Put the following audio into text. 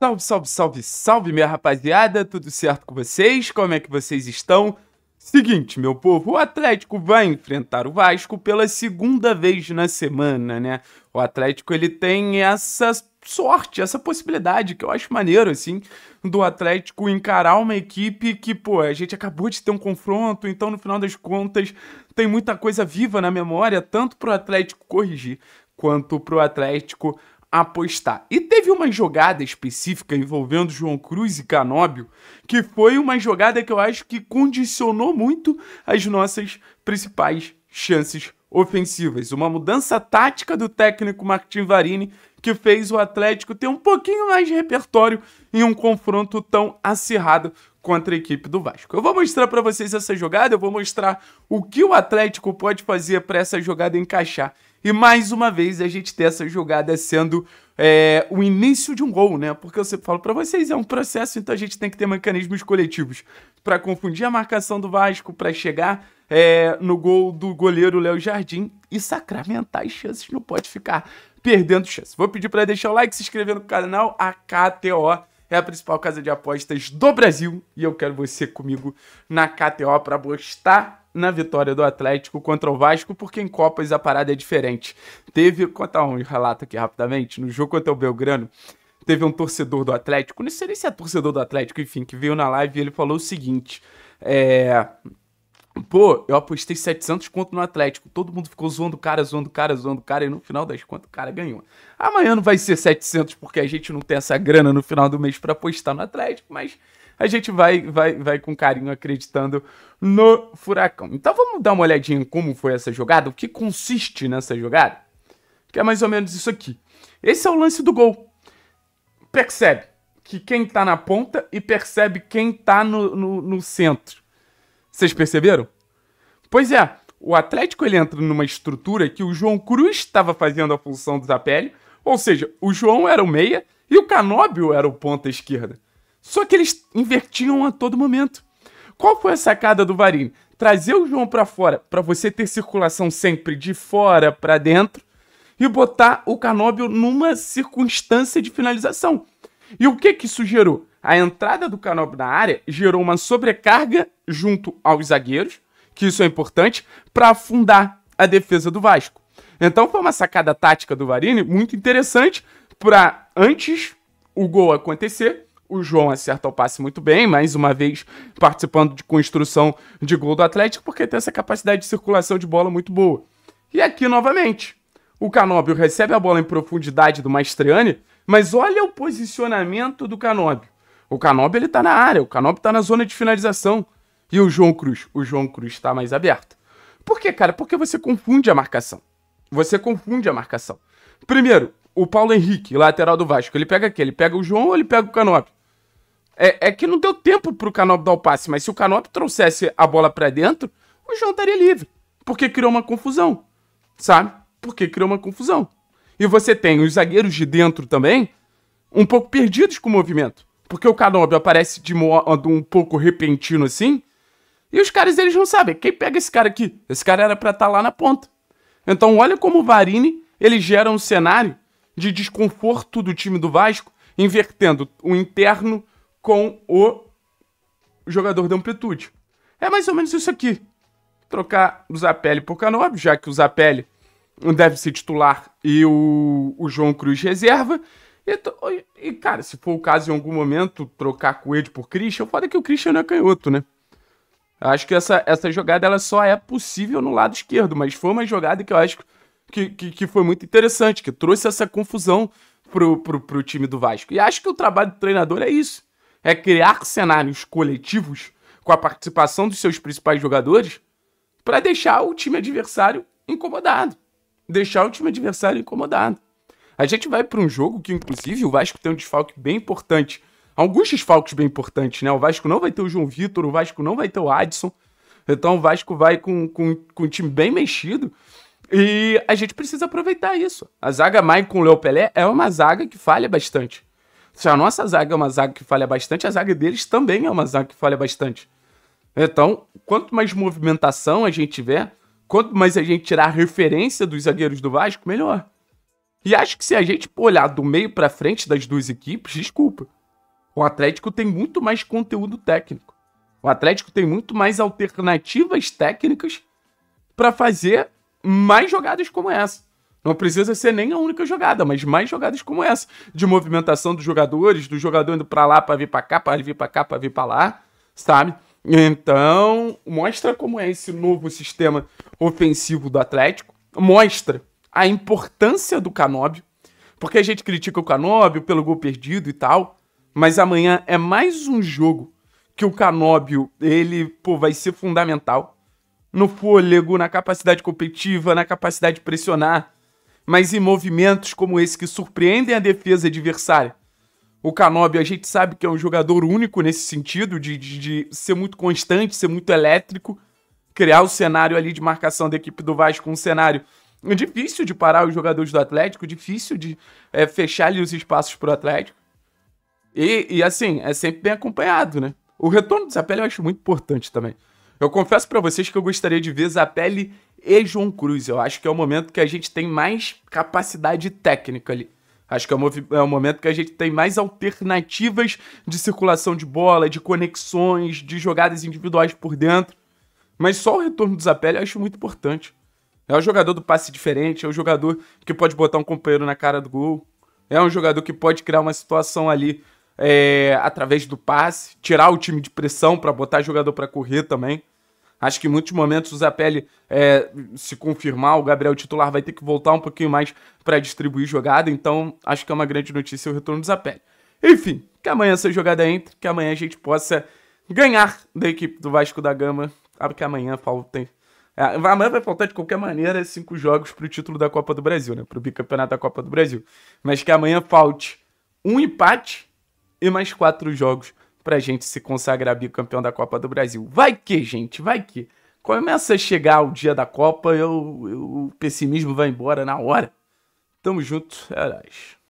Salve, salve, salve, salve, minha rapaziada, tudo certo com vocês? Como é que vocês estão? Seguinte, meu povo, o Atlético vai enfrentar o Vasco pela segunda vez na semana, né? O Atlético ele tem essa sorte, essa possibilidade que eu acho maneiro assim, do Atlético encarar uma equipe que, pô, a gente acabou de ter um confronto, então no final das contas tem muita coisa viva na memória, tanto pro Atlético corrigir quanto pro Atlético apostar. E teve uma jogada específica envolvendo João Cruz e Canóbio, que foi uma jogada que eu acho que condicionou muito as nossas principais chances ofensivas. Uma mudança tática do técnico Martin Varini que fez o Atlético ter um pouquinho mais de repertório em um confronto tão acirrado contra a equipe do Vasco. Eu vou mostrar para vocês essa jogada, eu vou mostrar o que o Atlético pode fazer para essa jogada encaixar. E mais uma vez a gente ter essa jogada sendo é, o início de um gol, né? Porque eu sempre falo para vocês, é um processo, então a gente tem que ter mecanismos coletivos para confundir a marcação do Vasco, para chegar é, no gol do goleiro Léo Jardim e sacramentar as chances. Não pode ficar perdendo chance. Vou pedir para deixar o like, se inscrever no canal. A KTO é a principal casa de apostas do Brasil e eu quero você comigo na KTO para apostar na vitória do Atlético contra o Vasco, porque em Copas a parada é diferente. Teve, conta um relato aqui rapidamente, no jogo contra o Belgrano, teve um torcedor do Atlético, não sei nem se é torcedor do Atlético, enfim, que veio na live e ele falou o seguinte, é pô, eu apostei 700 conto no Atlético. Todo mundo ficou zoando o cara, zoando o cara, zoando o cara. E no final das contas, o cara ganhou. Amanhã não vai ser 700 porque a gente não tem essa grana no final do mês para apostar no Atlético, mas a gente vai, vai, vai com carinho acreditando no Furacão. Então vamos dar uma olhadinha em como foi essa jogada, o que consiste nessa jogada, que é mais ou menos isso aqui. Esse é o lance do gol. Percebe que quem tá na ponta e percebe quem tá no, no, no centro. Vocês perceberam? Pois é, o Atlético ele entra numa estrutura que o João Cruz estava fazendo a função do Zapelli, ou seja, o João era o meia e o Canóbio era o ponta esquerda. Só que eles invertiam a todo momento. Qual foi a sacada do Varini? Trazer o João para fora, para você ter circulação sempre de fora para dentro e botar o Canóbio numa circunstância de finalização. E o que que isso gerou? A entrada do Canóbio na área gerou uma sobrecarga junto aos zagueiros que isso é importante, para afundar a defesa do Vasco. Então foi uma sacada tática do Varini muito interessante para antes o gol acontecer. O João acerta o passe muito bem, mais uma vez participando de construção de gol do Atlético, porque tem essa capacidade de circulação de bola muito boa. E aqui novamente, o Canóbio recebe a bola em profundidade do Maestriani, mas olha o posicionamento do Canóbio. O Canóbio ele tá na área, o Canóbio tá na zona de finalização. E o João Cruz? O João Cruz está mais aberto. Por quê, cara? Porque você confunde a marcação. Você confunde a marcação. Primeiro, o Paulo Henrique, lateral do Vasco, ele pega aquele, ele pega o João ou ele pega o Canop? É, é, que não deu tempo pro Canop dar o passe, mas se o Canop trouxesse a bola para dentro, o João estaria livre. Porque criou uma confusão, sabe? Porque criou uma confusão. E você tem os zagueiros de dentro também, um pouco perdidos com o movimento. Porque o Canobio aparece de um pouco repentino assim, e os caras, eles não sabem. Quem pega esse cara aqui? Esse cara era para estar tá lá na ponta. Então, olha como o Varini, ele gera um cenário de desconforto do time do Vasco, invertendo o interno com o jogador de amplitude. É mais ou menos isso aqui. Trocar o Zapelli por Canob, já que o Zapelli deve ser titular e o, o João Cruz reserva. E, e, cara, se for o caso em algum momento, trocar Coelho por Christian, foda que o Christian não é canhoto, né? Eu acho que essa, essa jogada ela só é possível no lado esquerdo, mas foi uma jogada que eu acho que, que, que foi muito interessante, que trouxe essa confusão pro, pro, pro time do Vasco. E acho que o trabalho do treinador é isso: é criar cenários coletivos com a participação dos seus principais jogadores para deixar o time adversário incomodado. Deixar o time adversário incomodado. A gente vai para um jogo que, inclusive, o Vasco tem um desfalque bem importante alguns desfalques bem importantes, né? O Vasco não vai ter o João Vitor, o Vasco não vai ter o Adson. Então o Vasco vai com, com, com um time bem mexido. E a gente precisa aproveitar isso. A zaga Maicon com o Léo Pelé é uma zaga que falha bastante. Se a nossa zaga é uma zaga que falha bastante, a zaga deles também é uma zaga que falha bastante. Então, quanto mais movimentação a gente tiver, quanto mais a gente tirar a referência dos zagueiros do Vasco, melhor. E acho que se a gente olhar do meio para frente das duas equipes, desculpa, o Atlético tem muito mais conteúdo técnico. O Atlético tem muito mais alternativas técnicas para fazer mais jogadas como essa. Não precisa ser nem a única jogada, mas mais jogadas como essa, de movimentação dos jogadores, do jogador indo para lá para vir para cá, para vir para cá, para vir para lá, sabe? Então, mostra como é esse novo sistema ofensivo do Atlético, mostra a importância do Canóbio, porque a gente critica o Canóbio pelo gol perdido e tal, mas amanhã é mais um jogo que o Canóbio, ele, pô, vai ser fundamental. No fôlego, na capacidade competitiva, na capacidade de pressionar. Mas em movimentos como esse que surpreendem a defesa adversária. O Canóbio, a gente sabe que é um jogador único nesse sentido, de, de, de ser muito constante, ser muito elétrico. Criar o cenário ali de marcação da equipe do Vasco, um cenário difícil de parar os jogadores do Atlético, difícil de é, fechar ali os espaços para o Atlético. E, e assim, é sempre bem acompanhado, né? O retorno do Zapelli eu acho muito importante também. Eu confesso para vocês que eu gostaria de ver Zapelli e João Cruz. Eu acho que é o momento que a gente tem mais capacidade técnica ali. Acho que é o, é o momento que a gente tem mais alternativas de circulação de bola, de conexões, de jogadas individuais por dentro. Mas só o retorno do Zapelli eu acho muito importante. É o jogador do passe diferente, é o jogador que pode botar um companheiro na cara do gol. É um jogador que pode criar uma situação ali é, através do passe, tirar o time de pressão para botar jogador para correr também. Acho que em muitos momentos o Zapelli, é, se confirmar, o Gabriel titular vai ter que voltar um pouquinho mais para distribuir jogada, então acho que é uma grande notícia o retorno do Zapelli. Enfim, que amanhã essa jogada entre, que amanhã a gente possa ganhar da equipe do Vasco da Gama, sabe ah, que amanhã faltem... É, amanhã vai faltar de qualquer maneira cinco jogos para o título da Copa do Brasil, né? Para o bicampeonato da Copa do Brasil. Mas que amanhã falte um empate e mais quatro jogos pra gente se consagrar bicampeão da Copa do Brasil. Vai que, gente, vai que. Começa a chegar o dia da Copa, eu, eu o pessimismo vai embora na hora. Tamo junto, é nóis.